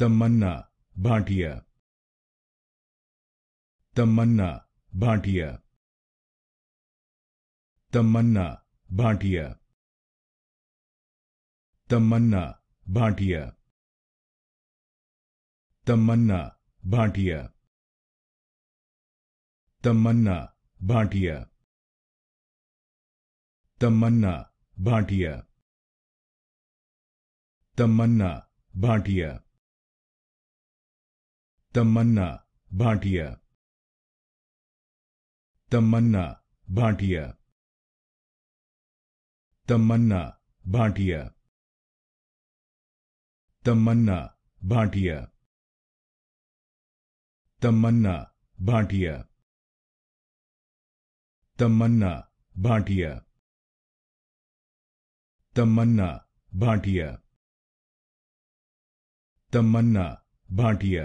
तमन्ना Bhatia तमन्ना Bhatia तमन्ना Bhatia तमन्ना Bhatia तमन्ना Bhatia तमन्ना Bhatia तमन्ना Bhatia तमन्ना Bhatia तमन्ना Bhatia तमन्ना Bhatia तमन्ना Bhatia तमन्ना Bhatia तमन्ना Bhatia तमन्ना Bhatia तमन्ना Bhatia तमन्ना Bhatia